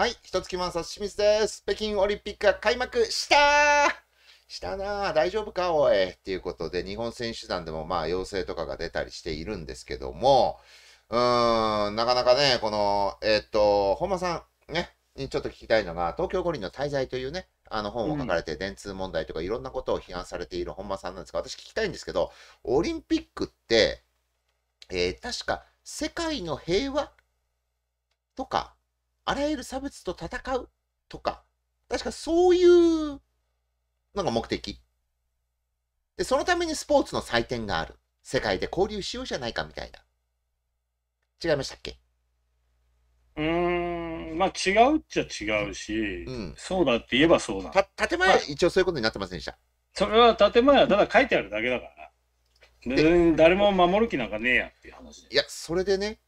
はい、一月満札清水です。北京オリンピックが開幕したしたな大丈夫かおい。っていうことで、日本選手団でもまあ、陽性とかが出たりしているんですけども、うーん、なかなかね、この、えー、っと、本間さん、ね、にちょっと聞きたいのが、東京五輪の滞在というね、あの本を書かれて、電通問題とかいろんなことを批判されている本間さんなんですが、私聞きたいんですけど、オリンピックって、えー、確か世界の平和とかあらゆる差別と戦うとか、確かそういうのが目的。で、そのためにスポーツの祭典がある。世界で交流しようじゃないかみたいな。違いましたっけうーん、まあ違うっちゃ違うし、うん、そうだって言えばそうだ。た建前、は一応そういうことになってませんでした。それは建前はただ書いてあるだけだから。誰も守る気なんかねえやっていう話いや、それでね、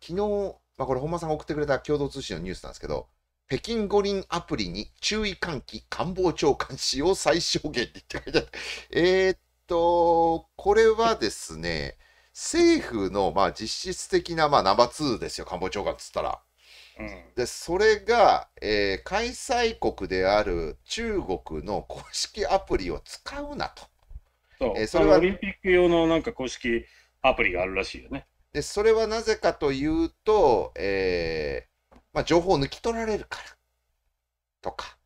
昨日まあ、これ本間さんが送ってくれた共同通信のニュースなんですけど、北京五輪アプリに注意喚起官房長官使用最小限って書いてある。えー、っと、これはですね、政府のまあ実質的なまあナンバー2ですよ、官房長官っつったら。うん、でそれが、えー、開催国である中国の公式アプリを使うなと。そえー、それはオリンピック用のなんか公式アプリがあるらしいよね。で、それはなぜかというと、えー、まあ、情報を抜き取られるから、とか、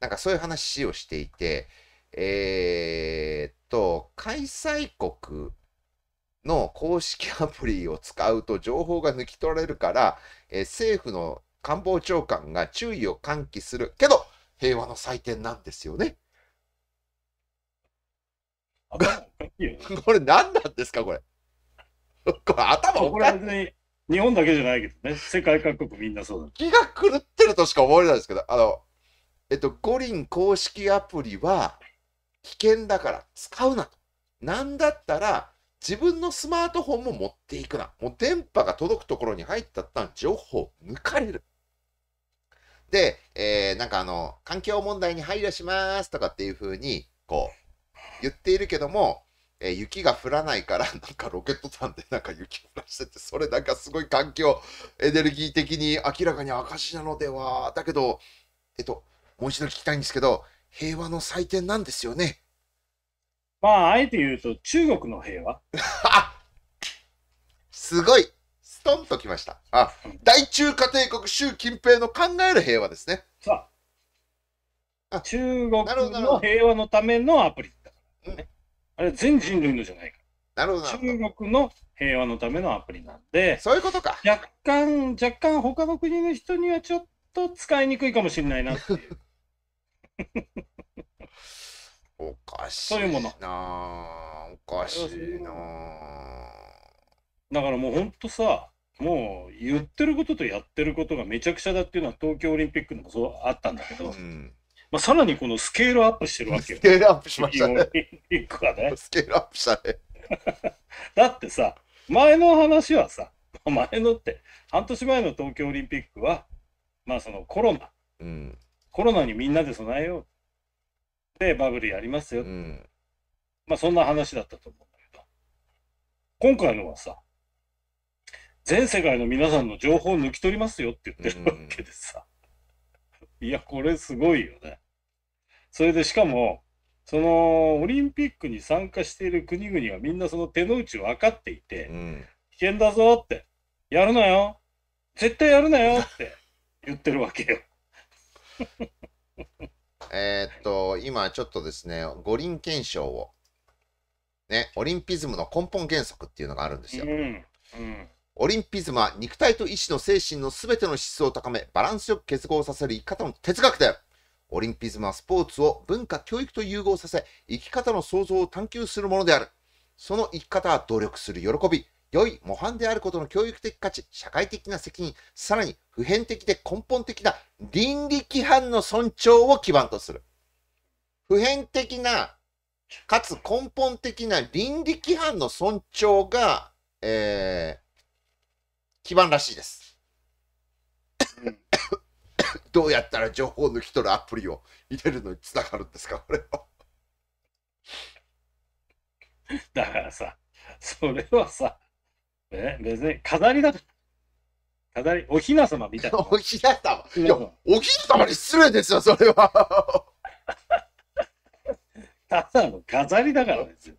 なんかそういう話をしていて、えー、と、開催国の公式アプリを使うと情報が抜き取られるから、えー、政府の官房長官が注意を喚起するけど、平和の祭典なんですよね。これ何なんですか、これ。頭おかしい日本だけじゃないけどね、世界各国みんなそうだ。気が狂ってるとしか思われないですけど、あの、えっと、五輪公式アプリは危険だから使うなと。なんだったら、自分のスマートフォンも持っていくな。もう電波が届くところに入ったったん情報抜かれる。で、えーなんかあの、環境問題に配慮しますとかっていうふうに、こう、言っているけども、えー、雪が降らないから、なんかロケット弾でなんか雪降らしてて、それなんかすごい環境、エネルギー的に明らかに証なのでは。だけど、えっと、もう一度聞きたいんですけど、平和の祭典なんですよね。まあ、あえて言うと、中国の平和 すごいストンときました。あ、大中華帝国習近平の考える平和ですね。さあ。中国の平和のためのアプリだからね。うんあれ全人類のじゃないかなるほど中国の平和のためのアプリなんで、そういうことか。若干、若干、他の国の人にはちょっと使いにくいかもしれないなっていう。おかしいな。そういうもの。おかしいな。だからもう本当さ、もう言ってることとやってることがめちゃくちゃだっていうのは東京オリンピックでもそうあったんだけど、うん、まあ、さらにこのスケールアップしてるわけよ。スケールアップしましたね。ねスケールアップしたね。だってさ、前の話はさ、前のって、半年前の東京オリンピックは、まあそのコロナ、うん、コロナにみんなで備えよう。で、バブルやりますよ。うん、まあそんな話だったと思うんだけど、今回のはさ、全世界の皆さんの情報を抜き取りますよって言ってるわけでさ。うんいや、これすごいよね。それでしかも、そのオリンピックに参加している国々はみんなその手の内を分かっていて、うん、危険だぞって、やるなよ、絶対やるなよって言ってるわけよ。えっと、今ちょっとですね、五輪憲章を、ね、オリンピズムの根本原則っていうのがあるんですよ。うんうん、オリンピズムは肉体と意志の精神の全ての質を高め、バランスよく結合させる生き方の哲学だよ。オリンピズムはスポーツを文化、教育と融合させ、生き方の創造を探求するものである。その生き方は努力する喜び、良い模範であることの教育的価値、社会的な責任、さらに普遍的で根本的な倫理規範の尊重を基盤とする。普遍的な、かつ根本的な倫理規範の尊重が、えー基盤らしいです。どうやったら情報を抜き取るアプリを入れるのにつながるんですか、これは。だからさ、それはさ、え別に飾りだと。飾り、おひな様みたいな。おひな様。いや、おひな様に失礼ですよ、それは。ただの飾りだからですよ。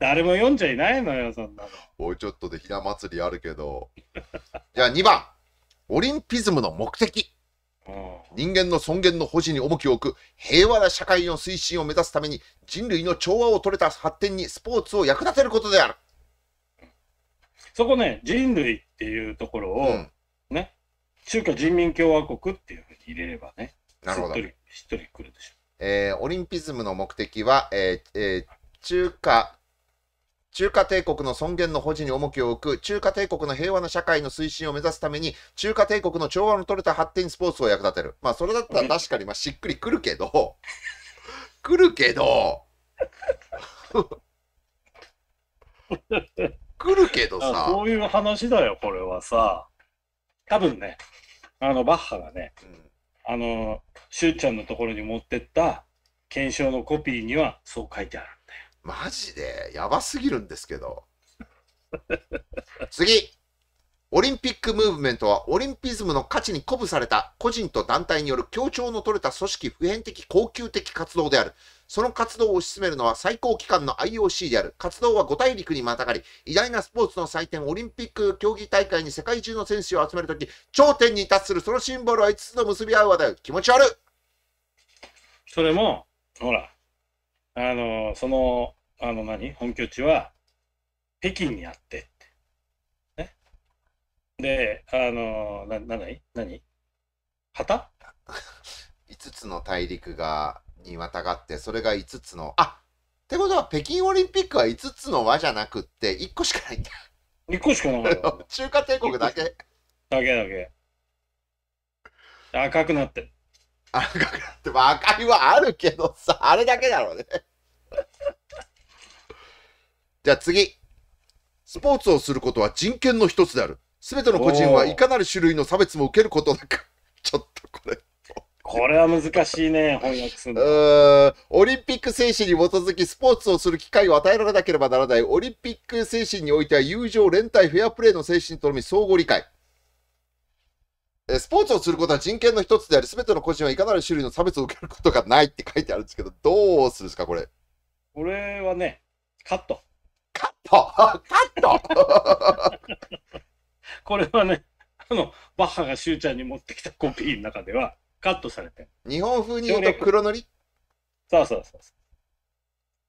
誰も読んじゃいないのよ、そんなの。おい、ちょっとでひな祭りあるけど。じゃあ2番。オリンピズムの目的。人間の尊厳の保持に重きを置く平和な社会の推進を目指すために人類の調和を取れた発展にスポーツを役立てることであるそこね人類っていうところを、うん、ね中華人民共和国っていうふうに入れればねなるほどしっとりくるでしょ、えー、オリンピズムの目的は、えーえー、中華中華帝国の尊厳の保持に重きを置く、中華帝国の平和な社会の推進を目指すために、中華帝国の調和の取れた発展スポーツを役立てる。まあ、それだったら確かに、まあ、しっくりくるけど、くるけど、くるけどさ。こういう話だよ、これはさ。多分ね、あの、バッハがね、うん、あの、しゅうちゃんのところに持ってった検証のコピーにはそう書いてある。マジで、やばすぎるんですけど。次オリンピックムーブメントはオリンピズムの価値に鼓舞された個人と団体による協調の取れた組織普遍的恒久的活動である。その活動を推し進めるのは最高機関の IOC である。活動は5大陸にまたがり、偉大なスポーツの祭典オリンピック競技大会に世界中の選手を集めるとき、頂点に達するそのシンボルは5つの結び合う話よ気持ち悪いそれも、ほら、あの、その、あの何本拠地は、北京にあってって。ね。で、あの、な、なに何旗 ?5 つの大陸が、にまたがって、それが5つの、あってことは、北京オリンピックは5つの輪じゃなくって、1個しかないんだ。1個しかない。中華帝国だけ。だけだけ。赤くなってる。赤くなっても赤いはあるけどさ、あれだけだろうね。じゃあ次。スポーツをすることは人権の一つである。すべての個人はいかなる種類の差別も受けることなく。ちょっとこれ。これは難しいね、翻訳するの。オリンピック精神に基づきスポーツをする機会を与えられなければならない。オリンピック精神においては友情、連帯、フェアプレーの精神とのみ相互理解。スポーツをすることは人権の一つであり、すべての個人はいかなる種類の差別を受けることがないって書いてあるんですけど、どうするんですか、これ。これはね、カット。カット カット これはね、あの、バッハがしゅうちゃんに持ってきたコピーの中では、カットされて日本風に言うと黒塗りそうそうそう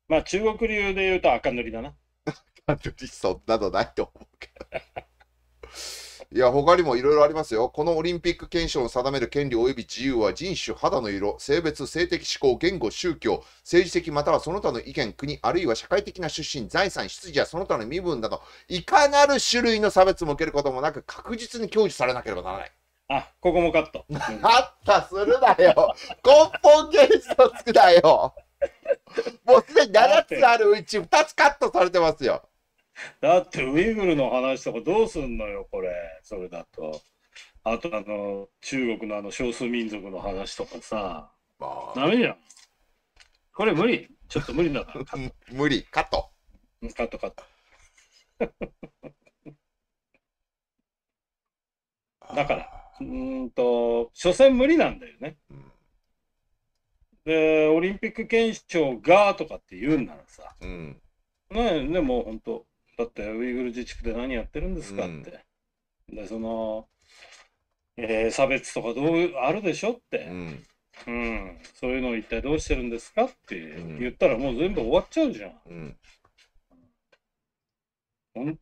まあ、中国流で言うと赤塗りだな。赤塗り、そんなのないと思うけど。いや、他にもいろいろありますよ。このオリンピック憲章を定める権利及び自由は人種、肌の色、性別、性的指向、言語、宗教、政治的またはその他の意見、国、あるいは社会的な出身、財産、出自やその他の身分など、いかなる種類の差別も受けることもなく、確実に享受されなければならない。あ、ここもカット。カットするなよ。根本原則だよ。もうすでに7つあるうち2つカットされてますよ。だってウイグルの話とかどうすんのよこれそれだとあとあの中国のあの少数民族の話とかさ、ダメじゃんこれ無理ちょっと無理だから 無理カットカットカットだからうんと所詮無理なんだよね、うん、でオリンピック憲章がとかって言うんならさ、うんね、でも本当だってウイグル自治区で何やってるんですかって、うん、でその、えー、差別とかどうあるでしょって、うん、うん、そういうのを一体どうしてるんですかって言ったらもう全部終わっちゃうじゃん。う当、ん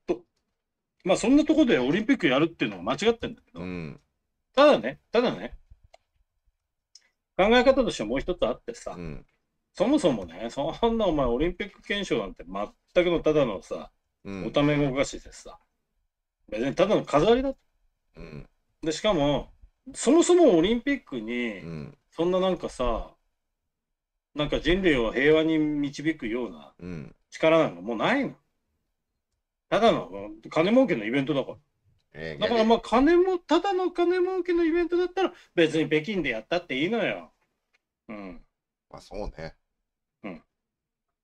まあそんなとこでオリンピックやるっていうのは間違ってんだけど、うん、ただねただね考え方としてもう一つあってさ、そもそもね、そんなお前オリンピック憲章なんて全くのただのさ、うん、おためごかしでさ別にただの飾りだと、うん、でしかもそもそもオリンピックに、そんななんかさなんか人類を平和に導くような力なんかもうないの、ただの金儲けのイベントだからえー、だからまあ金もただの金儲けのイベントだったら別に北京でやったっていいのよ。うん。まあそうね。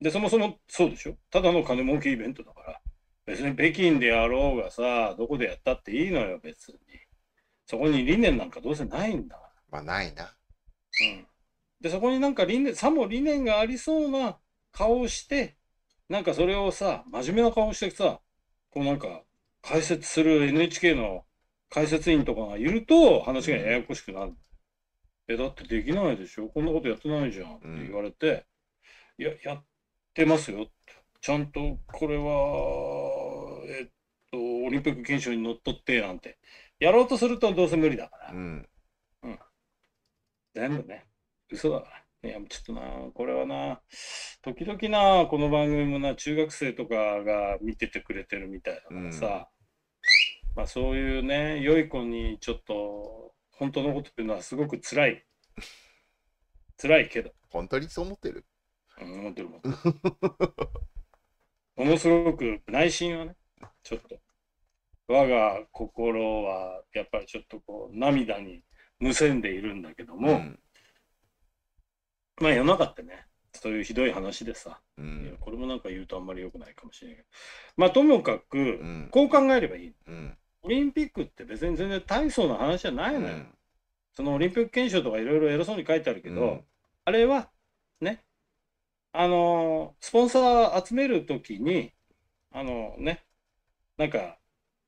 で、そもそもそうでしょただの金儲けイベントだから。別に北京でやろうがさ、どこでやったっていいのよ、別に。そこに理念なんかどうせないんだから。まあ、ないな。うん。で、そこになんか理念、さも理念がありそうな顔をして、なんかそれをさ、真面目な顔してさ、こうなんか解説する NHK の解説員とかがいると話がややこしくなる。え、だってできないでしょこんなことやってないじゃんって言われて、うん、いや、やっってますよ。ちゃんとこれは、えっと、オリンピック憲章にのっとってなんて。やろうとするとどうせ無理だから。うん。うん、全部ね、嘘だから。いや、ちょっとな、これはな、時々な、この番組もな、中学生とかが見ててくれてるみたいだからさ、うん、まあそういうね、良い子にちょっと、本当のこと言うのはすごく辛い。辛いけど。本当にそう思ってる思ってるもん。ものすごく内心はね、ちょっと。我が心はやっぱりちょっとこう涙にむせんでいるんだけども、うん、まあ世の中ってね、そういうひどい話でさ、うん、これもなんか言うとあんまり良くないかもしれないけど、まあともかく、うん、こう考えればいい、オリンピックって別に全然大層な話じゃないのよ。そのオリンピック憲章とかいろいろ偉そうに書いてあるけど、あれはね、あの、スポンサー集めるときに、あのね、なんか、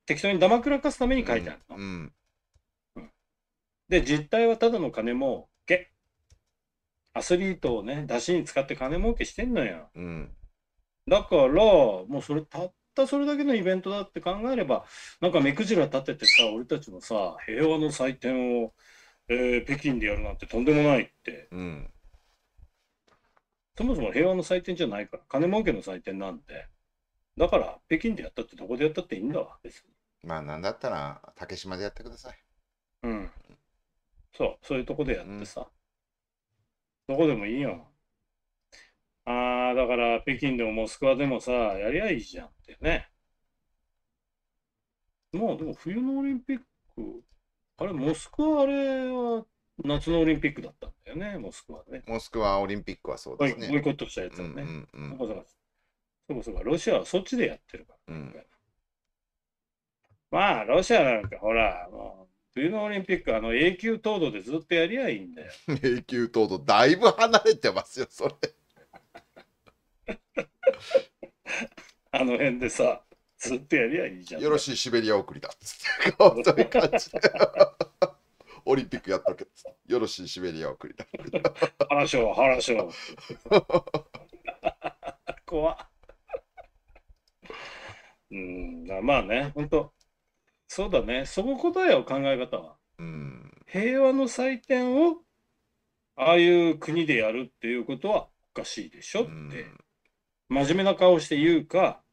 適当にだまくらかすために書いてあるの。うん、うん、で、実態はただの金儲け。アスリートをね、出しに使って金儲けしてんのよ。うん、だから、もうそれ、たったそれだけのイベントだって考えれば、なんか目くじら立ててさ、俺たちもさ、平和の祭典を、えー、北京でやるなんてとんでもないって。うんそもそも平和の祭典じゃないから、金儲けの祭典なんで、だから北京でやったってどこでやったっていいんだわ、別に。まあ、なんだったら竹島でやってください。うん。そう、そういうとこでやってさ。うん、どこでもいいよ。ああ、だから北京でもモスクワでもさ、やりゃいいじゃんってね。まあでも冬のオリンピック、あれ、モスクワあれは夏のオリンピックだった。よね、モスクワね。モスクワオリンピックはそうですね。ボイコットしたやつはね。そもそも、そもロシアはそっちでやってるから、うん。まあ、ロシアなんかほら、もう冬のオリンピック、あの永久凍土でずっとやりゃいいんだよ。永久凍土、だいぶ離れてますよ、それ。あの辺でさ、ずっとやりゃいいじゃん。よろしいシベリア送りだっつって、そういう感じで。オリンピックやったけど、よろしいシベリアを送りたい。話を、話を。怖っ。うん、まあね、本当そうだね、そこ答えを考え方は。うん、平和の祭典を、ああいう国でやるっていうことはおかしいでしょって、うん、真面目な顔して言うか、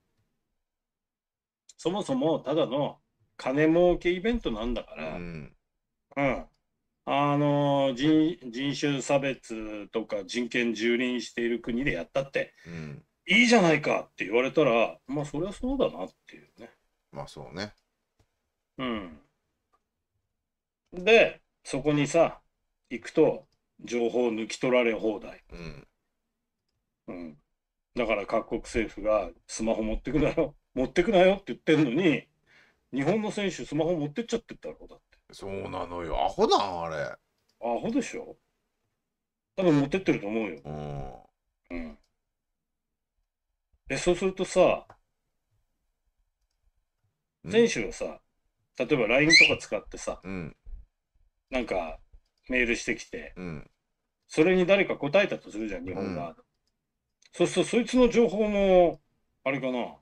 そもそもただの金儲けイベントなんだから、うん、あの人人種差別とか人権蹂躙している国でやったって、うん、いいじゃないかって言われたらまあそりゃそうだなっていうねまあそうねうんでそこにさ行くと情報抜き取られ放題、うん、うん、だから各国政府がスマホ持ってくなよ持ってくなよって言ってんのに日本の選手スマホ持ってっちゃってったろだってそうなのよ。アホなんあれ。アホでしょ多分持ってってると思うよ。うん。うん。そうするとさ、選手がさ、例えば LINE とか使ってさ、うん、なんかメールしてきて、うん、それに誰か答えたとするじゃん、日本が。うん、そうすると、そいつの情報も、あれかな、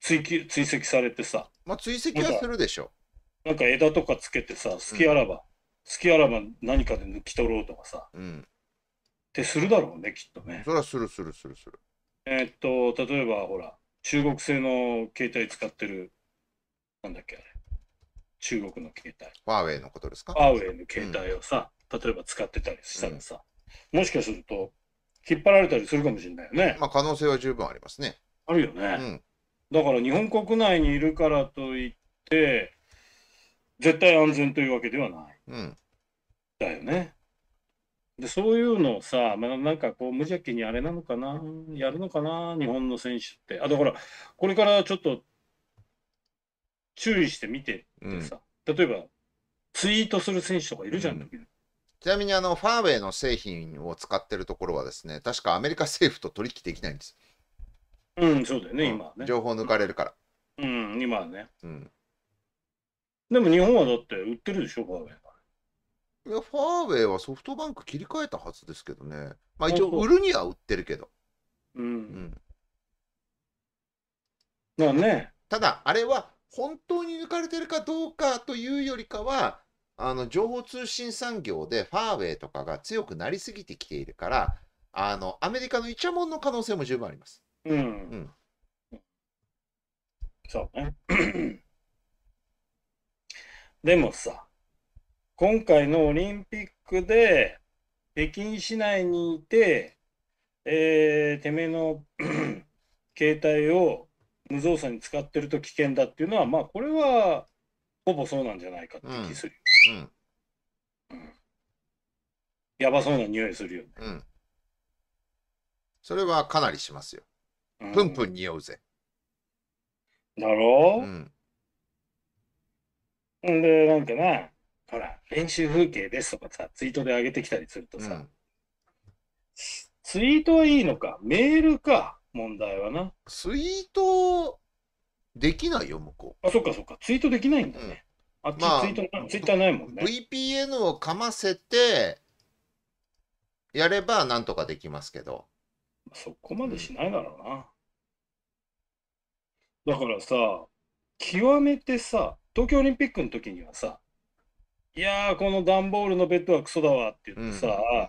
追追跡されてさ。まあ、追跡はするでしょ。なんか枝とかつけてさ、隙あらば、隙、うん、あらば何かで抜き取ろうとかさ、うん、ってするだろうね、きっとね。それはするするするする。えー、っと、例えばほら、中国製の携帯使ってる、なんだっけあれ、中国の携帯。ファーウェイのことですかファーウェイの携帯をさ、うん、例えば使ってたりしたらさ、もしかすると、引っ張られたりするかもしれないよね。まあ、可能性は十分ありますね。あるよね。だから日本国内にいるからといって、絶対安全というわけではない。うん、だよね。でそういうのをさ、まあ、なんかこう無邪気にあれなのかな、やるのかな、日本の選手って。あだから、これからちょっと注意して見てってさ、うん、例えばツイートする選手とかいるじゃん、うん、ちなみにあのファーウェイの製品を使ってるところはですね、確かアメリカ政府と取引できないんです。うん、そうだよね、今ね。情報抜かれるから。うん、今はね。うんでも日本はだって売ってるでしょ、ファーウェイ。いや、ファーウェイはソフトバンク切り替えたはずですけどね。まあ一応、売るには売ってるけど。うん。う、ね。ただ、あれは本当に抜かれてるかどうかというよりかは、あの情報通信産業でファーウェイとかが強くなりすぎてきているから、あのアメリカのイチャモンの可能性も十分あります。うん。うん、そうね。でもさ、今回のオリンピックで、北京市内にいて、えー、てめえの 携帯を無造作に使ってると危険だっていうのは、まあ、これはほぼそうなんじゃないかって気するよ。うんうん、やばそうな匂いするよね、うん。それはかなりしますよ。プンプン匂うぜ。だろう、うんんで、なんかな、ほら、練習風景ですとかさ、ツイートで上げてきたりするとさ、うん、ツイートはいいのか、メールか、問題はな。ツイート、できないよ、向こう。あ、そっかそっか、ツイートできないんだね。うん、あっち、まあ、ツイート、ツイッターないもんね。VPN をかませて、やればなんとかできますけど。そこまでしないだろうな。うん、だからさ、極めてさ、東京オリンピックの時にはさ、いやー、この段ボールのベッドはクソだわって言ってさ、うん、あ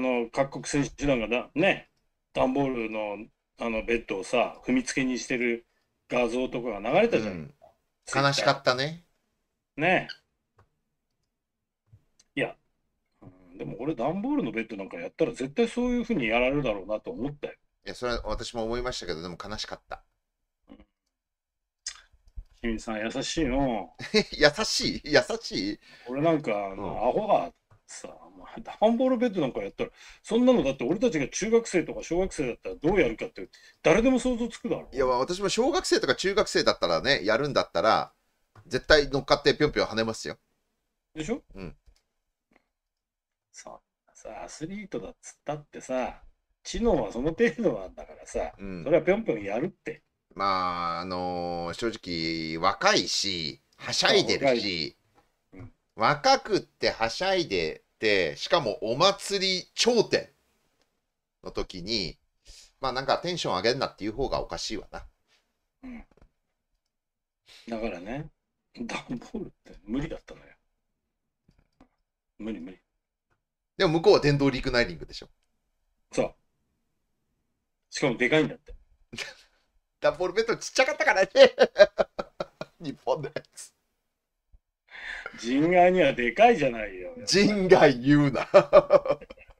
の各国選手団がね、段ボールのあのベッドをさ、踏みつけにしてる画像とかが流れたじゃん。うん、悲しかったね。ねいや、うん、でも俺、段ボールのベッドなんかやったら絶対そういうふうにやられるだろうなと思ったよ。いや、それは私も思いましたけど、でも悲しかった。君さん優しいの。優しい優しい俺なんか、あのアホがさ、まダンボールベッドなんかやったら、そんなのだって俺たちが中学生とか小学生だったらどうやるかって、誰でも想像つくだろ。いや、私も小学生とか中学生だったらね、やるんだったら、絶対乗っかってぴょんぴょん跳ねますよ。でしょうん。ささ、アスリートだっつったってさ、知能はその程度なんだからさ、うん、それはぴょんぴょんやるって。まあ、あのー、正直、若いし、はしゃいでるし、うん、若くってはしゃいでて、しかもお祭り頂点の時に、まあなんかテンション上げんなっていう方がおかしいわな。うん。だからね、段ボールって無理だったのよ。無理無理。でも向こうは電動リクナイリングでしょ。そう。しかもでかいんだって。ダンボールベッドちっちゃかったからね。日本のやつ。人外にはでかいじゃないよ。人外言うな。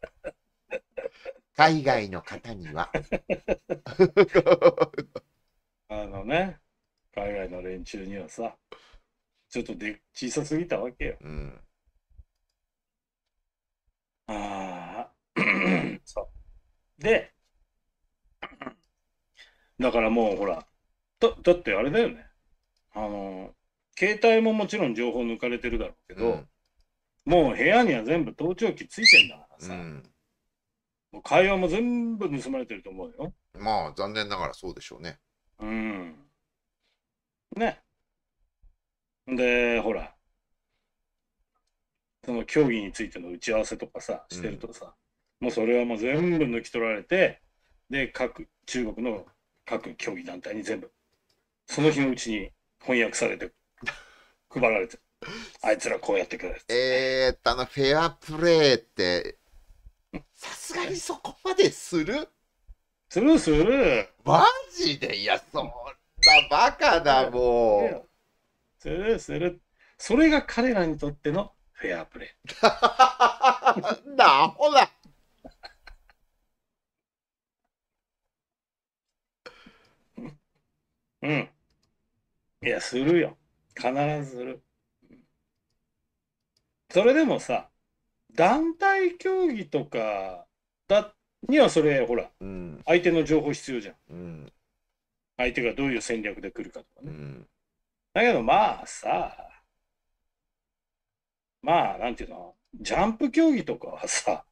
海外の方には。あのね、海外の連中にはさ、ちょっとで小さすぎたわけよ。うん、ああ そう。で、だからもうほら、だだってあれだよね。あの、携帯ももちろん情報抜かれてるだろうけど、うんもう部屋には全部盗聴器ついてんだからさ、うん、もう会話も全部盗まれてると思うよ。まあ残念ながらそうでしょうね。うん。ね。で、ほら、その競技についての打ち合わせとかさ、してるとさ、うん、もうそれはもう全部抜き取られて、で、各中国の各競技団体に全部、その日のうちに翻訳されて、配られて、あいつらこうやってくれる。えーっと、あの、フェアプレーって、さすがにそこまでするするする。マジでいや、そんなバカだ、もう。するする。それが彼らにとってのフェアプレー。なほら。うん。いや、するよ。必ずする。それでもさ、団体競技とかだにはそれ、ほら、うん、相手の情報必要じゃんうん、相手がどういう戦略で来るかとかね。うん、だけどまあさ、まあ、なんていうの、ジャンプ競技とかはさ、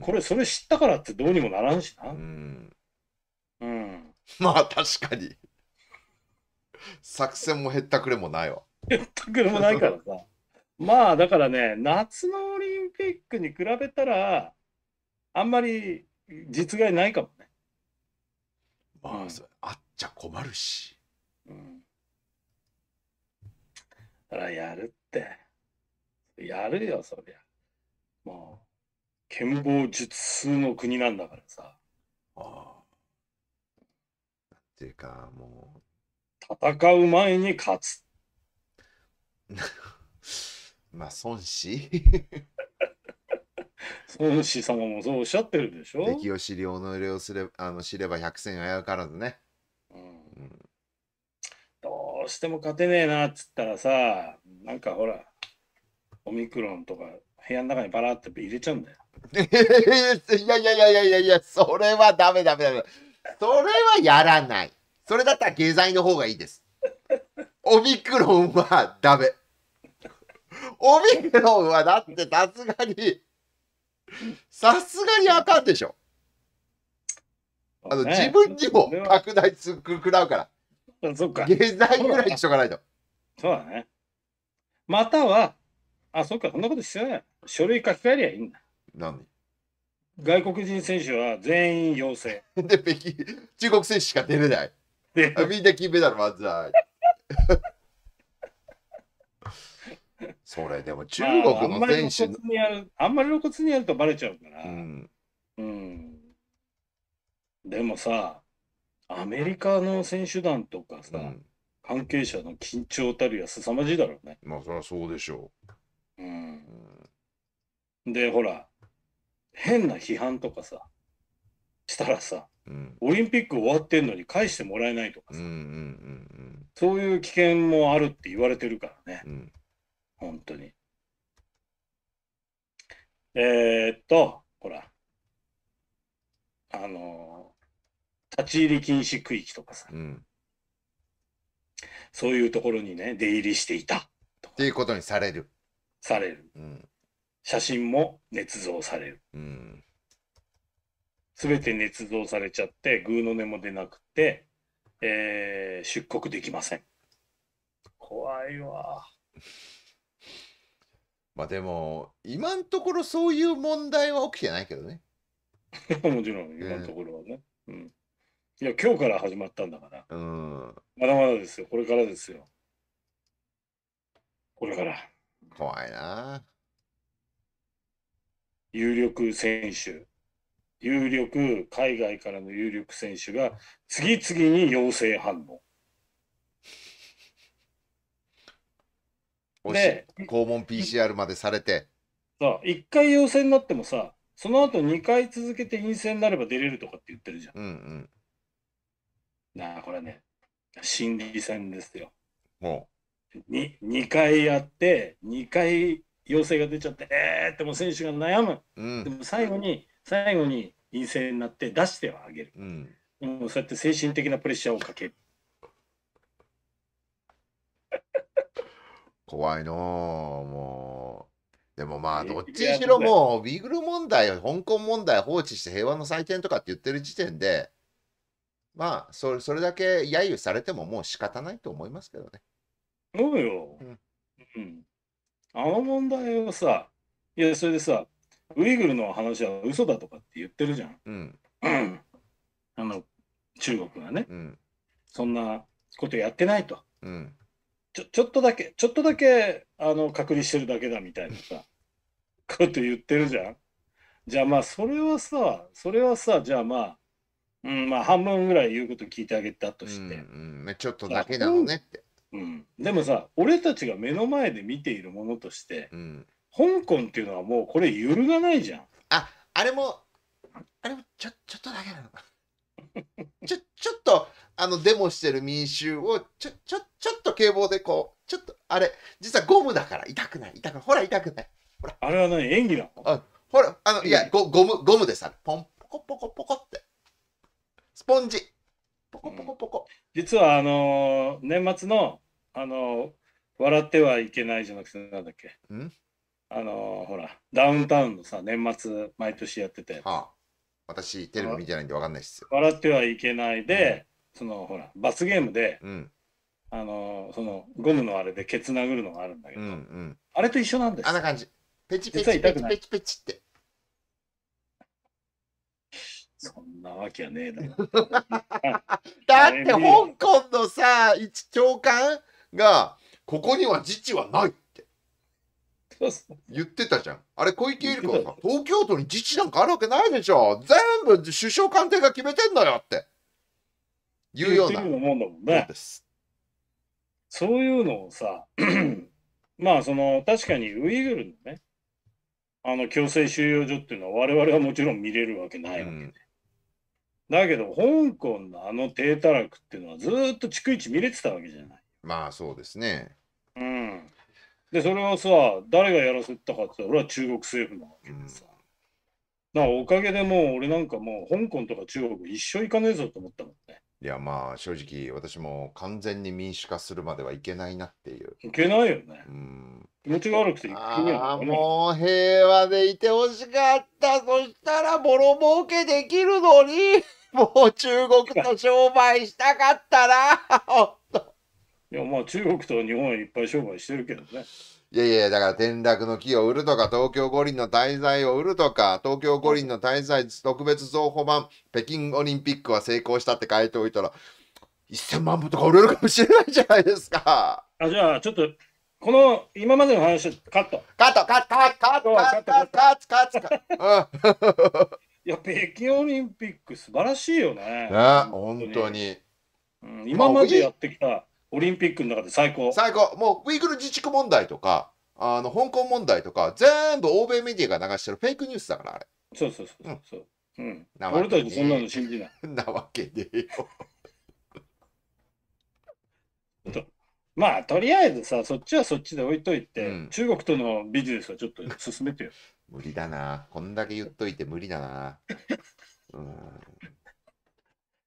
これ、それ知ったからってどうにもならんしな。うん。まあ、確かに。作戦も減ったくれもないわ。減ったくれもないからさ。まあだからね、夏のオリンピックに比べたら、あんまり実害ないかもね。まあ、うん、あっちゃ困るし。うん。だからやるって。やるよ、そりゃ。まあ、剣謀術数の国なんだからさ。ああ。っていうか、もう、戦う前に勝つ。まあ、孫子孫子様もそうおっしゃってるでしょ敵を知り、己をすれあの知れば百戦あやからずね、うん、うん。どうしても勝てねえなっつったらさ、なんかほら、オミクロンとか部屋の中にバラって入れちゃうんだよ。い やいやいやいやいやいや、それはダメダメダメ。それはやらない。それだったら下剤の方がいいです。オミクロンはダメ。オミクロンはだってさすがに、さすがにあかんでしょ。あの、自分にも拡大つくくらうから。そっか。下剤ぐらいにしとかないと。そうだね。または、あ、そっか、そんなことしてない。書類書き換えりゃいいんだ。何外国人選手は全員陽性。で、北京、中国選手しか出れない。あみんな金メダル漫才。それでも中国の選手の、あ、んまり露骨にやるとバレちゃうから、うん、うん、でもさアメリカの選手団とかさ、うん、関係者の緊張たりは凄まじいだろうねまあそりゃそうでしょう、うん、でほら変な批判とかさ、したらさ、うん、オリンピック終わってんのに返してもらえないとかさ、うんうんうんうん、そういう危険もあるって言われてるからね、うん、本当に。えー、っと、ほら、あのー、立ち入り禁止区域とかさ、うん、そういうところにね、出入りしていた。っていうことにされる。される。写真も捏造される。うん全て捏造されちゃってぐうの音も出なくて、えー、出国できません怖いわまあでも今のところそういう問題は起きてないけどね もちろん今のところはね、うん、うん、いや今日から始まったんだから、うん、まだまだですよこれからですよこれから怖いな有力選手有力、海外からの有力選手が次々に陽性反応。で、肛門 PCR までされて。さあ、1回陽性になってもさ、その後2回続けて陰性になれば出れるとかって言ってるじゃん。うんうん、なあ、これね、心理戦ですよ。もう。2, 回やって、2回陽性が出ちゃって、えーっても選手が悩む。うん、でも最後に、最後に陰性になって出してはあげる、うん、もうそうやって精神的なプレッシャーをかける 怖いのもうでもまあどっちにしろもうウィグル問題香港問題放置して平和の祭典とかって言ってる時点でまあそれそれだけ揶揄されてももう仕方ないと思いますけどねそうよ、うん、うん、あの問題をさいやそれでさウイグルの話は嘘だとかって言ってるじゃん、うん、あの中国がね、うん、そんなことやってないと、うん、ちょちょっとだけちょっとだけあの隔離してるだけだみたいなさこと言ってるじゃんじゃあまあそれはさそれはさじゃあまあうんまあ、半分ぐらい言うこと聞いてあげたとして、うんうん、ちょっとだけだろうねって、うん、でもさ俺たちが目の前で見ているものとして、うん、香港っていうのはもうこれ揺るがないじゃん。あ、あれも、あれもちょ、ちょっとだけなのか。ちょ、ちょっと、あの、デモしてる民衆を、ちょ、ちょ、ちょっと警棒でこう、ちょっと、あれ、実はゴムだから痛くない、痛くない、ほら、痛くない。ほら。あれは何、演技なのあほら、あの、いや、ゴゴム、ゴムでさ、ポン、ポコポコポコって。スポンジ。ポコポコポコ。うん、実は、あのー、年末の、あのー、笑ってはいけないじゃなくて、なんだっけ。んあのーほらダウンタウンのさ年末毎年やっててはあ、私、テレビ見てないんでわかんないっすよ「。笑ってはいけないで」そのほら罰ゲームで、うん。あのーそのゴムのあれでケツ殴るのがあるんだけうど、んうん。あれと一緒なんですあんな感じ。ペチペチペチペチペチって。そんなわけはねえだろ だって香港のさ、一長官が、ここには自治はない言ってたじゃん。あれ、小池百合子さ、東京都に自治なんかあるわけないでしょ。全部首相官邸が決めてんのよって。言うような。うそういうのをさ、まあ、その、確かにウイグルのね、あの、強制収容所っていうのは我々はもちろん見れるわけないわけで、うんだけど、香港のあの低たらくっていうのはずっと逐一見れてたわけじゃない。まあそうですね。うん。で、それをさ、誰がやらせたかって俺は中国政府なわけでさ。な、うん、おかげでもう、俺なんかもう、香港とか中国一生行かねえぞと思ったもんね。いや、まあ、正直、私も完全に民主化するまではいけないなっていう。いけないよね。うん、気持ちが悪くて、ね、ああ、もう平和でいてほしかった。そしたら、ボロ儲けできるのに、もう中国と商売したかったな。いやまあ中国と日本はいっぱい商売してるけどね。いやいや、だから転落の木を売るとか、東京五輪の滞在を売るとか、東京五輪の滞在特別増補版、北京オリンピックは成功したって書いておいたら、1000万部とか売れるかもしれないじゃないですか。あじゃあ、ちょっと、この今までの話、カット。カット、カット、カット、カット、カット、カット、カット。いや、北京オリンピック、素晴らしいよね。ね、本当に。うん、今までやってきた。オリンピックの中で最高。最高。もう、ウイグル自治区問題とか、あの、香港問題とか、全部欧米メディアが流してるフェイクニュースだから、あれ。そうそうそうそう。うん。うん、俺たちそんなの信じない。なわけでよ。まあとりあえずさそっちはそっちで置いといて、うん、中国とのビジネスはちょっと進めてよ 無理だなこんだけ言っといて無理だなうん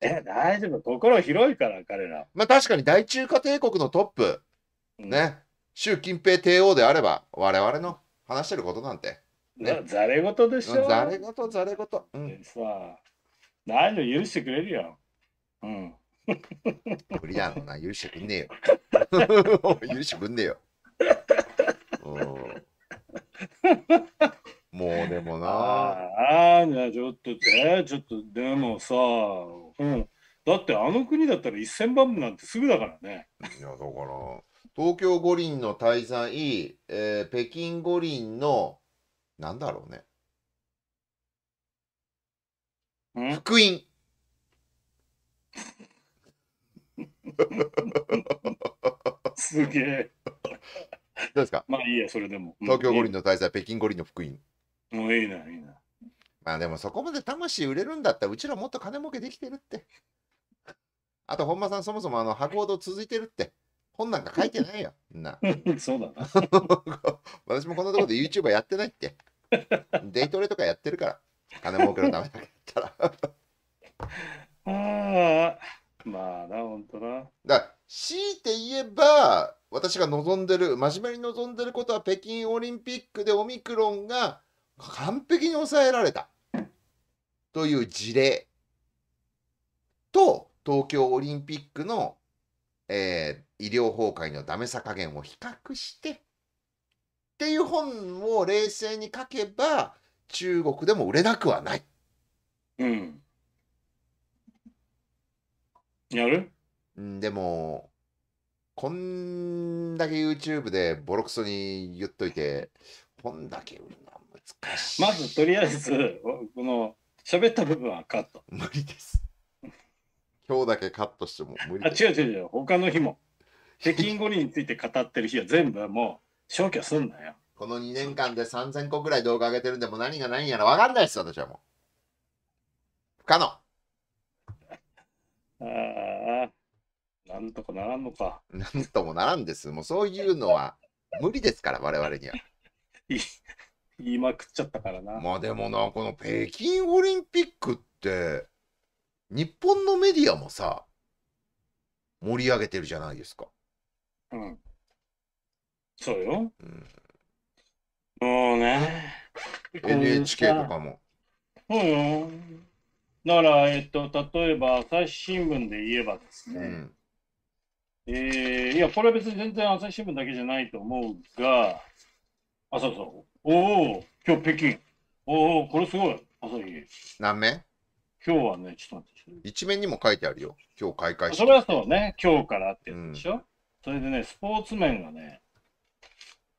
え、大丈夫。心広いから、彼ら。まあ確かに大中華帝国のトップ、うん、ね、習近平帝王であれば、我々の話してることなんて。ね、ざれ事でしょ。ざれ事、ざれ事。うん。さあ、何の許してくれるよ。うん。無理だろうな、許してくんねえよ。許してくんねえよ。うん。もうでもな。ああ、ちょっと、ええ、ちょっと、でもさ、うん。だってあの国だったら1000万なんてすぐだからね。いや、だから、東京五輪の滞在、えー、北京五輪の、なんだろうね。福音。すげえ。どうですかまあいいや、それでも。東京五輪の滞在、北京五輪の福音。もういいな、いいな。まあでもそこまで魂売れるんだったらうちらもっと金儲けできてるって。あと本間さんそもそもあの博報堂続いてるって。本なんか書いてないよ、みんな。そうだな。私もこんなところで YouTuber やってないって。デイトレとかやってるから。金儲けのためだったら。ああ、まあな、ほんとな。だ強いて言えば、私が望んでる、真面目に望んでることは北京オリンピックでオミクロンが完璧に抑えられたという事例と東京オリンピックの、えー、医療崩壊のダメさ加減を比較してっていう本を冷静に書けば中国でも売れなくはない。うん。やるでもこんだけ YouTube でボロクソに言っといて、本だけ売るなまずとりあえずこの喋った部分はカット。無理です。今日だけカットしても無理あ違う違う違う他の日も北京五輪について語ってる日は全部もう消去すんなよ。この2年間で3000個ぐらい動画上げてるんでも何が何やら分かんないです私はもう。不可能。ああ、なんとかならんのか。なんともならんです。もうそういうのは無理ですから、我々には。言いまくっちゃったからな。まあでもな、この北京オリンピックって、日本のメディアもさ、盛り上げてるじゃないですか。うん。そうよ。うん、もうね。NHK とかも。そうよ。だから、えっと、例えば、朝日新聞で言えばですね、うん、えー、いや、これは別に全然朝日新聞だけじゃないと思うが、あ、そうそう、おお、今日北京。おお、これすごい。朝日。何面今日はね、ちょっと待って。一面にも書いてあるよ。今日開会式。それはそうね。今日からってやつでしょ。うん、それでね、スポーツ面がね、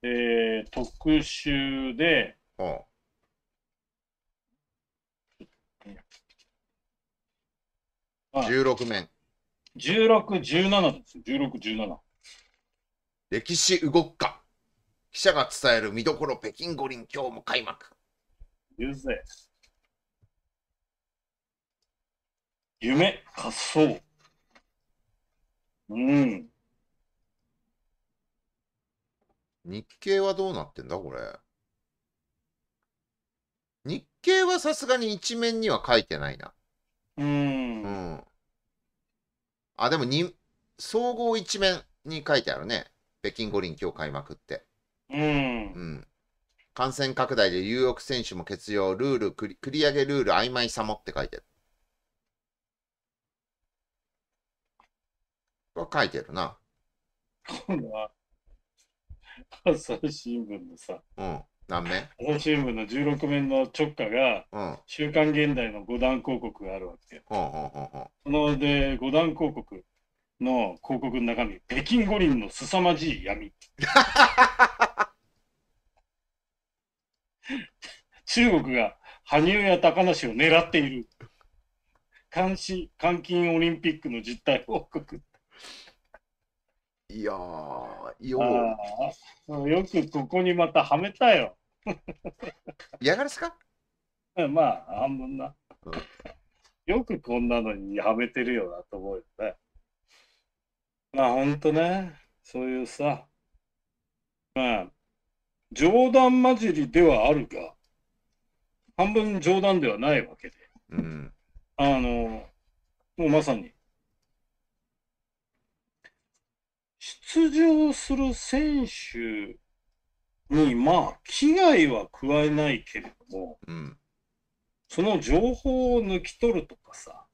えー、特集で、うん。16面。16、17です。16、17。歴史動く記者が伝える見どころ北京五輪今日も開幕。夢、滑想うん。日経はどうなってんだこれ。日経はさすがに一面には書いてないな。うん。うん。あ、でもに、総合一面に書いてあるね。北京五輪今日開幕って。うん、感染拡大で有力選手も欠場、ルール繰り上げルール曖昧さもって書いてる。は書いてるな。今度は、朝日新聞のさ、うん、何名朝日新聞の16面の直下が、うん、週刊現代の五段広告があるわけうんうんうんうん、そので、五段広告の広告の中身、北京五輪の凄まじい闇。中国が羽生や高梨を狙っている。監視、監禁オリンピックの実態報告。いやよう。よくここにまたはめたよ。嫌がらせかまあ、半分な、うん。よくこんなのにはめてるよなと思うよね。まあ、ほんとね、そういうさ、まあ、冗談交じりではあるが、半分冗談ではないわけで、うん、あの、もうまさに、出場する選手に、まあ、危害は加えないけれども、うん、その情報を抜き取るとかさ、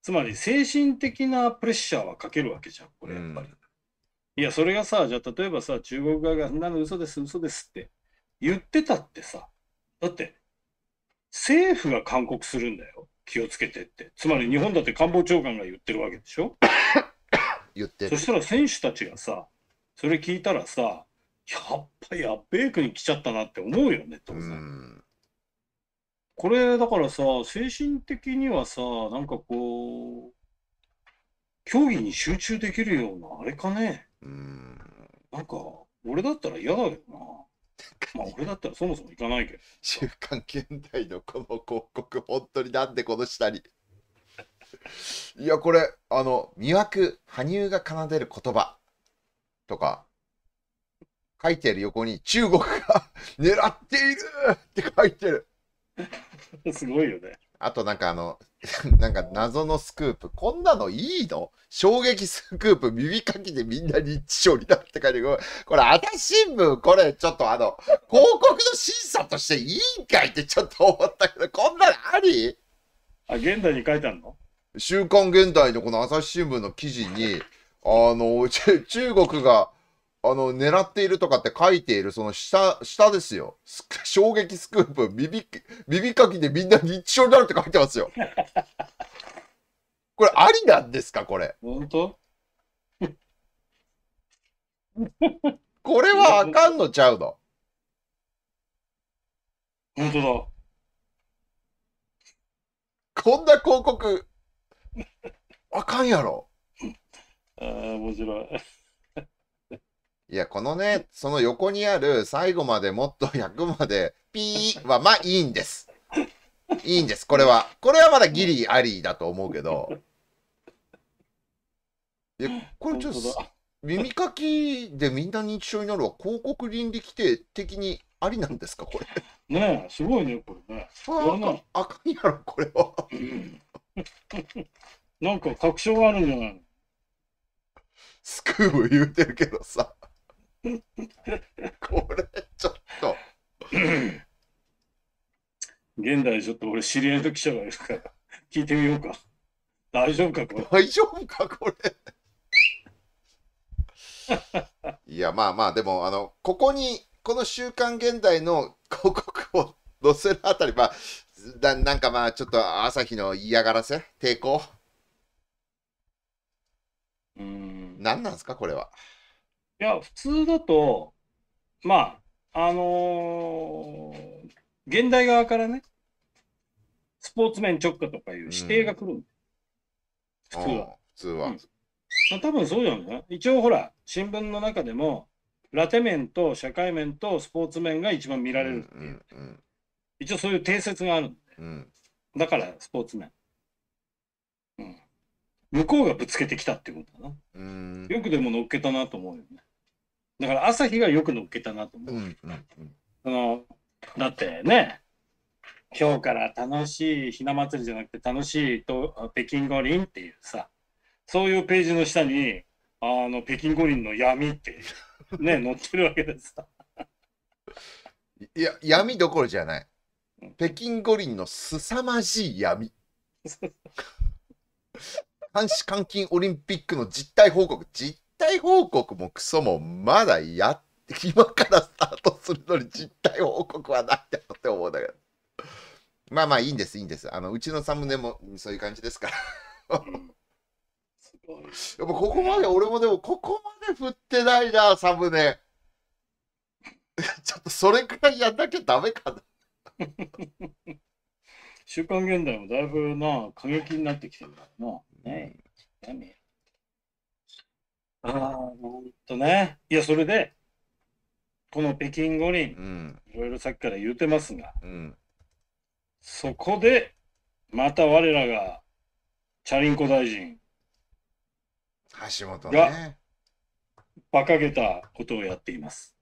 つまり精神的なプレッシャーはかけるわけじゃん、これやっぱり。うんいや、それがさ、じゃあ例えばさ、中国側が、そんなの嘘です、嘘ですって言ってたってさ、だって、政府が勧告するんだよ、気をつけてって。つまり日本だって官房長官が言ってるわけでしょ言ってそしたら選手たちがさ、それ聞いたらさ、やっぱやっべえ国来ちゃったなって思うよね、当然。これだからさ、精神的にはさ、なんかこう、競技に集中できるようなあれかね。うん。なんか、俺だったら嫌だけどな。まあ俺だったらそもそも行かないけど。週刊現代のこの広告、本当になんでこの下に。いや、これ、あの、魅惑、羽生が奏でる言葉とか、書いてる横に中国が 狙っているって書いてる。すごいよね。あとなんかあの、なんか謎のスクープ。こんなのいいの衝撃スクープ、耳かきでみんなに知症になって書いてこれ、あた新聞、これちょっとあの、広告の審査としていいんかいってちょっと思ったけど、こんなのありあ、現代に書いてあるの週刊現代のこの朝日新聞の記事に、あの、中国が、あの、狙っているとかって書いている、その下、下ですよ。衝撃スクープ、耳、耳かきでみんな認知症になるって書いてますよ。これありなんですか、これ。本当 これはあかんのちゃうの。本当だ。こんな広告、あかんやろ。ああ、面白い。いや、このね、その横にある最後までもっと100 までピーはまあいいんです。いいんです、これは。これはまだギリありだと思うけど。いや、これちょっと耳かきでみんな認知症になるは広告倫理規定的にありなんですか、これ。ねえ、すごいね、これね。ああかんやろ、これは。なんか確証があるんじゃないのスクーブ言うてるけどさ。これちょっと現代ちょっと俺知り合いの記者がいるから聞いてみようか大丈夫かこれ大丈夫かこれいやまあまあでもあのここにこの「週刊現代」の広告を載せるあたりまあだなんかまあちょっと朝日の嫌がらせ抵抗うん何なんですかこれは。いや、普通だと、まあ、あのー現代側からね、スポーツ面直下とかいう指定が来るんうん、普通は。普通は。うん、多分そうじゃない一応ほら、新聞の中でも、ラテ面と社会面とスポーツ面が一番見られるっていう。うんうん、一応そういう定説があるんで。うん、だから、スポーツ面。向こうがぶつけてきたってことだな。よくでも乗っけたなと思うよね。だから朝日がよく乗っけたなと思う。うんうんうん、そのだってね、今日から楽しいひな祭りじゃなくて楽しいと北京五輪っていうさ、そういうページの下に、あの北京五輪の闇ってね、載ってるわけでさ。いや、闇どころじゃない。北京五輪の凄まじい闇。監視監禁オリンピックの実態報告、実態報告もクソもまだやって、今からスタートするのに実態報告はないだろって思うんだけど。まあまあいいんです、いいんです。あの、うちのサムネもそういう感じですから。すやっぱここまで、俺もでもここまで振ってないな、サムネ。ちょっとそれくらいやんなきゃダメかな。週 刊現代もだいぶな、過激になってきてるからな。ねえ、ああ、ほんとね。いや、それで、この北京五輪、いろいろさっきから言うてますが、うんそこで、また我らが、チャリンコ大臣、橋本ね馬鹿げたことをやっています。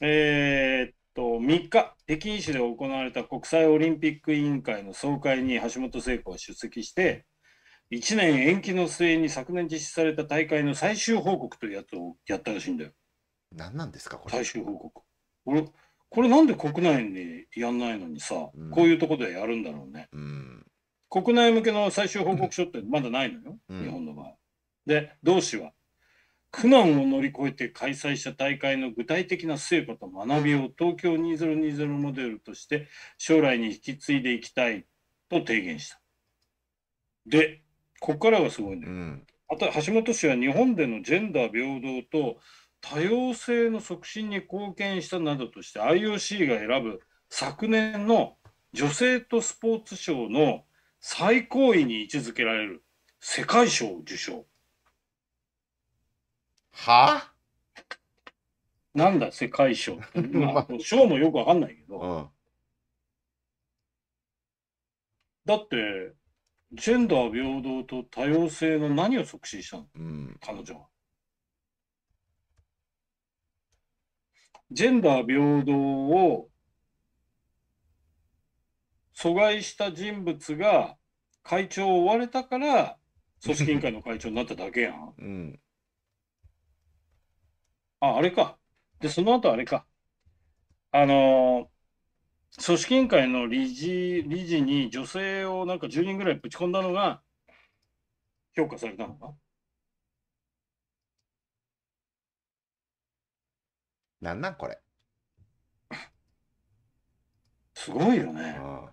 えーっと、3日、北京市で行われた国際オリンピック委員会の総会に橋本聖子は出席して、1年延期の末に昨年実施された大会の最終報告というやつをやったらしいんだよ。何なんですか、これ。最終報告。俺、これなんで国内にやんないのにさ、うん、こういうとこでやるんだろうね。うん、国内向けの最終報告書ってまだないのよ、うん、日本の場合。で、同志は、苦難を乗り越えて開催した大会の具体的な成果と学びを東京2020モデルとして将来に引き継いでいきたいと提言した。で、ここからがすごいね。うん、あと橋本氏は日本でのジェンダー平等と多様性の促進に貢献したなどとして IOC が選ぶ昨年の女性とスポーツ賞の最高位に位置づけられる世界賞を受賞。はあなんだ世界賞って。まあ、賞もよくわかんないけど。うん、だって、ジェンダー平等と多様性の何を促進したの、うん、彼女は。ジェンダー平等を阻害した人物が会長を追われたから組織委員会の会長になっただけやん。うん、あ、あれか。で、その後あれか。あのー組織委員会の理事理事に女性をなんか10人ぐらいぶち込んだのが評価されたのかなんなんこれ。すごいよね。うん、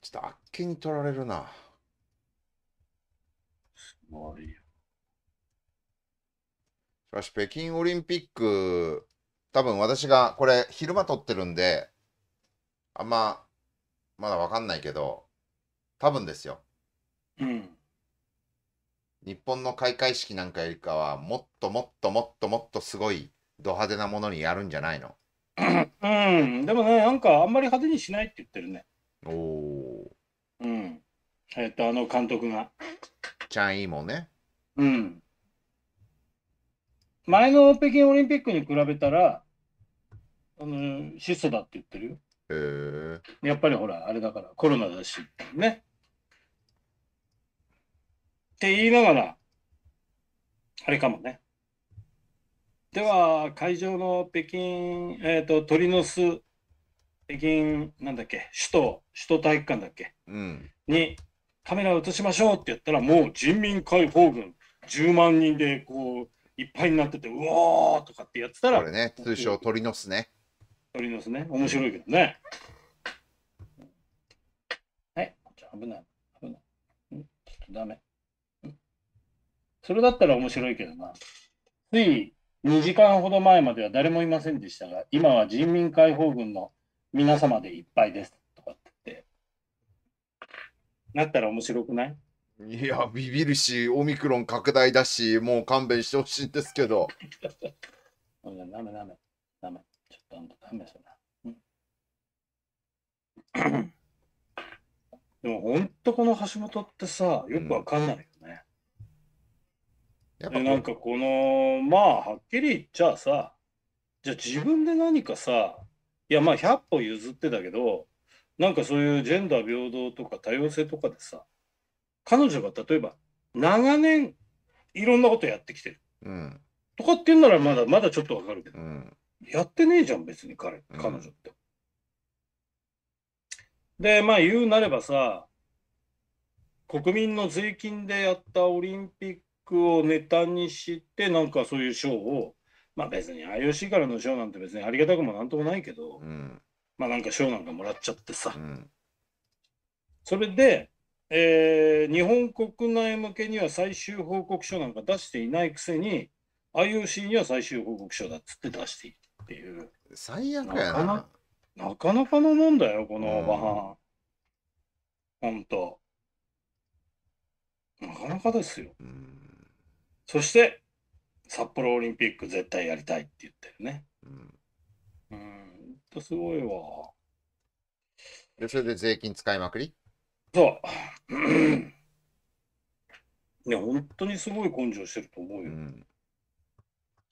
ちょっとあっけに取られるな。すごいよ。しかし、北京オリンピック多分私がこれ昼間撮ってるんで、あんま、まだわかんないけど、多分ですよ。うん。日本の開会式なんかよりかは、もっともっともっともっとすごいド派手なものにやるんじゃないのうん、でもね、なんかあんまり派手にしないって言ってるね。おお。うん。えっ、と、あの監督が。ちゃんいいもんね。うん。前の北京オリンピックに比べたら、あの質素だって言ってるよ。やっぱりほら、あれだから、コロナだし、ね。って言いながら、あれかもね。では、会場の北京、えっ、ー、と、鳥の巣、北京、なんだっけ、首都、首都体育館だっけ、うん、にカメラを映しましょうって言ったら、もう人民解放軍10万人で、こう、いっぱいになってて、うわーとかってやってたら、これね、通称鳥の巣ね。鳥の巣ね、面白いけどね。はい、危ない、危ない。ちょっとダメ。それだったら面白いけどな。つい2時間ほど前までは誰もいませんでしたが、今は人民解放軍の皆様でいっぱいです。とかって言って。なったら面白くないいや、ビビるし、オミクロン拡大だし、もう勘弁してほしいんですけど。ダメダメダメ。ちょっとダメそう でもほんとこの橋本ってさ、よくわかんないよね。うん、なんかこの、まあはっきり言っちゃさ、じゃあ自分で何かさ、いやまあ100歩譲ってたけど、なんかそういうジェンダー平等とか多様性とかでさ、彼女が例えば長年いろんなことやってきてる、うん、とかって言うならまだまだちょっとわかるけど、うん、やってねえじゃん別に彼彼女って。でまあ言うなればさ国民の税金でやったオリンピックをネタにしてなんかそういう賞をまあ別に IOC からの賞なんて別にありがたくもなんともないけど、うん、まあなんか賞なんかもらっちゃってさ、うん、それでえー、日本国内向けには最終報告書なんか出していないくせに IOC には最終報告書だっつって出しているっていう最悪やななかなかのもんだよこのバハンほんとなかなかですよそして札幌オリンピック絶対やりたいって言ってるねうんうんすごいわでそれで税金使いまくりそう。いや、本当にすごい根性してると思ううよ。ん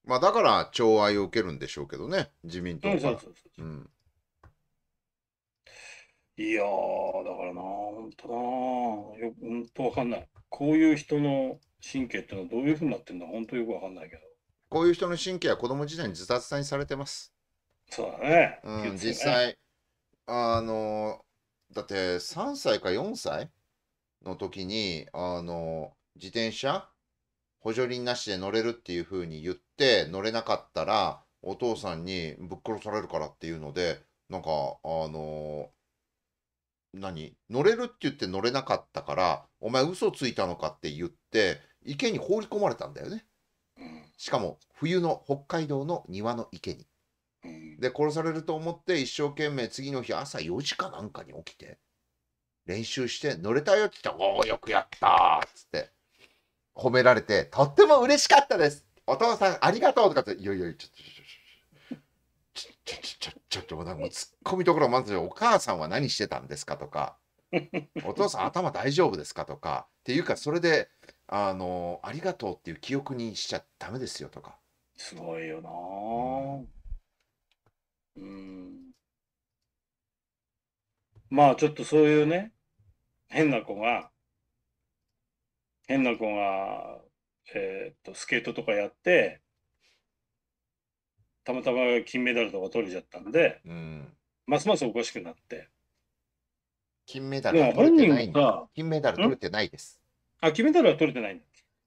まあだから寵愛を受けるんでしょうけどね、自民党は。いやー、だからな、本当な、よ、本当わかんない。こういう人の神経ってのはどういうふうになってんだ本当よくわかんないけど。こういう人の神経は子供時代にずたずたにされてます。そうだね。うん、ね実。際、あのだって3歳か4歳の時に、あの、自転車補助輪なしで乗れるっていう風に言って乗れなかったらお父さんにぶっ殺されるからっていうのでなんかあの何乗れるって言って乗れなかったからお前嘘ついたのかって言って池に放り込まれたんだよね。しかも冬の北海道の庭の池に。で、殺されると思って一生懸命次の日朝4時かなんかに起きて、練習して、乗れたよって言ったおお、よくやったっつって、褒められて、とっても嬉しかったですお父さんありがとうとかって、いやいや、ちょっと、ちょっとちょっとちょちょちょなんかもうツッコミどころまずお母さんは何してたんですかとかお父さん頭大丈夫ですかとかっていうかそれであのありがとうっていう記憶にしちゃダメですよとかすごいよな、うんうん。まあちょっとそういうね、変な子が、変な子が、えー、っと、スケートとかやって、たまたま金メダルとか取れちゃったんで、うん、ますますおかしくなって。金メダルは取れてないんだ。金メダル取れてないです。あ、金メダルは取れてないんだ。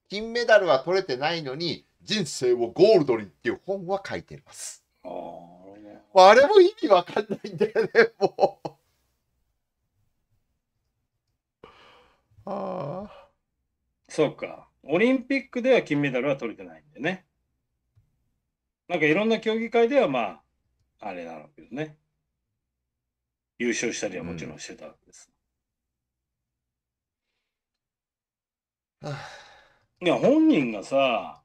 金メダルは取れてないのに、人生をゴールドにっていう本は書いてます。ああ。あれも意味わかんないんだよね、もう。ああ。そうか。オリンピックでは金メダルは取れてないんでね。なんかいろんな競技会ではまあ、あれなのけどね。優勝したりはもちろんしてたわけです。うん、いや、本人がさ、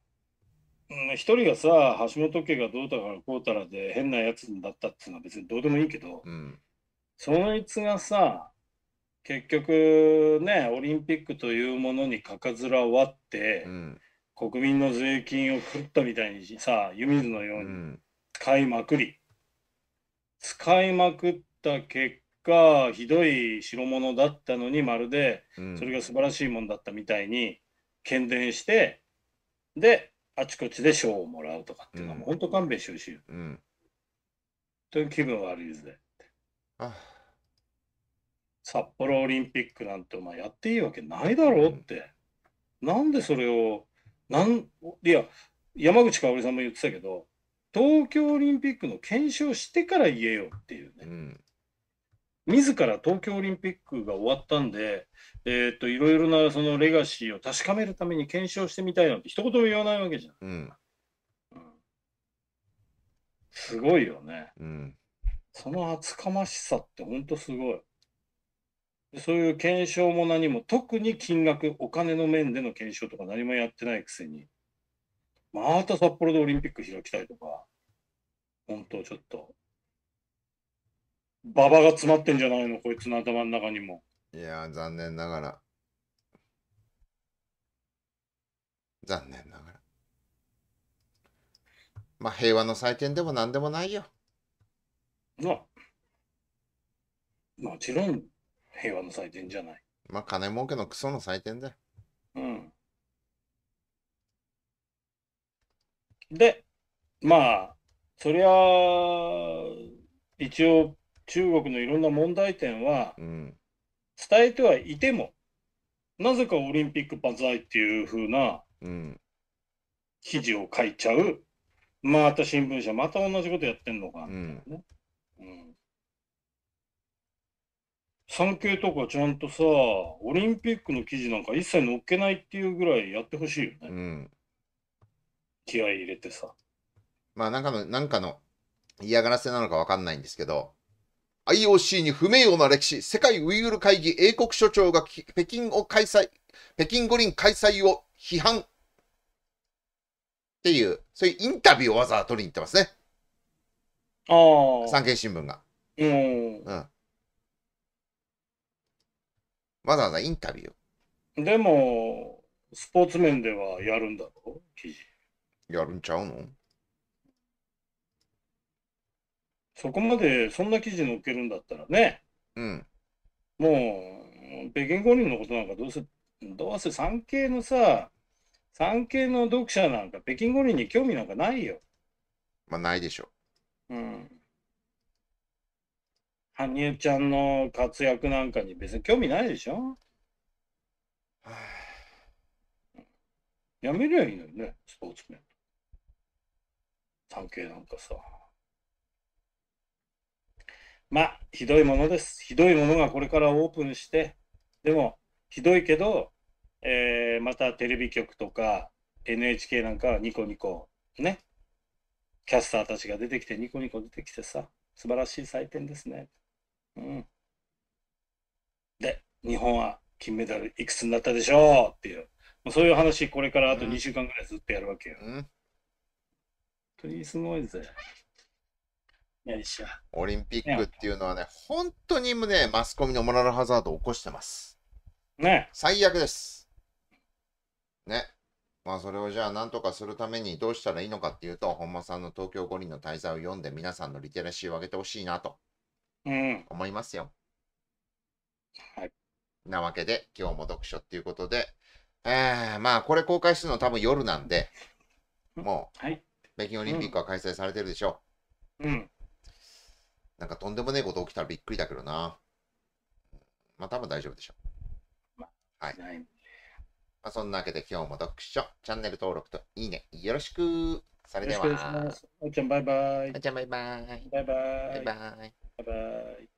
うん、一人がさ橋本家がどうたからこうたらで変なやつだったっていうのは別にどうでもいいけど、うん、そいつがさ結局ねオリンピックというものにかかずらわって、うん、国民の税金をふったみたいにさ湯水のように使いまくり、使いまくった結果ひどい代物だったのにまるでそれが素晴らしいもんだったみたいに喧伝してであちこちで賞をもらうとかっていうのは、うん、本当勘弁してほしいうん。という気分悪いですね。あ札幌オリンピックなんてお前やっていいわけないだろうって。うん、なんでそれを、なん、いや、山口かおりさんも言ってたけど、東京オリンピックの検証してから言えよっていうね。うん自ら東京オリンピックが終わったんで、えっ、ー、といろいろなそのレガシーを確かめるために検証してみたいなんて一言も言わないわけじゃん。うん、すごいよね。うん、その厚かましさってほんとすごい。そういう検証も何も、特に金額、お金の面での検証とか何もやってないくせに、また札幌でオリンピック開きたいとか、本当ちょっとババが詰まってんじゃないのこいつの頭の中にも。いやー、残念ながら。残念ながら。まあ、平和の祭典でも何でもないよ。まあ、もちろん平和の祭典じゃない。まあ、金儲けのクソの祭典だよ。うん。で、まあ、そりゃ一応、中国のいろんな問題点は伝えてはいても、なぜかオリンピック万歳っていう風な記事を書いちゃう、また新聞社、また同じことやってんのか、みたうん産経とかちゃんとさオリンピックの記事なんか一切載っけないっていうぐらいやってほしいよね、うん、気合い入れてさまあなんかのなんかの嫌がらせなのか分かんないんですけど IOC に不名誉な歴史、世界ウイグル会議英国所長が北京を開催、北京五輪開催を批判。っていう、そういうインタビューをわざわざ取りに行ってますね。ああ。産経新聞が。うん。うん。わざわざインタビュー。でも、スポーツ面ではやるんだろ記事。やるんちゃうのそこまで、そんな記事載っけるんだったらね、うん、もう、北京五輪のことなんかどうせ、どうせ産経のさ、産経の読者なんか北京五輪に興味なんかないよ。まあ、ないでしょう。うん。羽生ちゃんの活躍なんかに別に興味ないでしょ、はあ、やめりゃいいのよね、スポーツト産経なんかさ。まあ、ひどいものです。ひどいものがこれからオープンして、でも、ひどいけど、えー、またテレビ局とか NHK なんかはニコニコ、ね、キャスターたちが出てきて、ニコニコ出てきてさ、素晴らしい祭典ですね。うん。で、日本は金メダルいくつになったでしょうっていう、もうそういう話、これからあと2週間ぐらいずっとやるわけよ。うん、本当にすごいぜ。オリンピックっていうのはね、本当にね、マスコミのモラルハザードを起こしてます。ね。最悪です。ね。まあそれをじゃあ何とかするためにどうしたらいいのかっていうと、本間さんの東京五輪の滞在を読んで皆さんのリテラシーを上げてほしいなと、うん、思いますよ。はい。なわけで、今日も読書っていうことで、えー、まあこれ公開するの多分夜なんで、もう、はい、北京オリンピックは開催されてるでしょう。うん。なんかとんでもねえこと起きたらびっくりだけどな。まあ多分大丈夫でしょう。はい。まあ、そんなわけで今日も読書、チャンネル登録といいねよろしく。それでは。おちゃんバイバイ。おちゃんバイバイ。バイバイ。バイバイ。バイバイ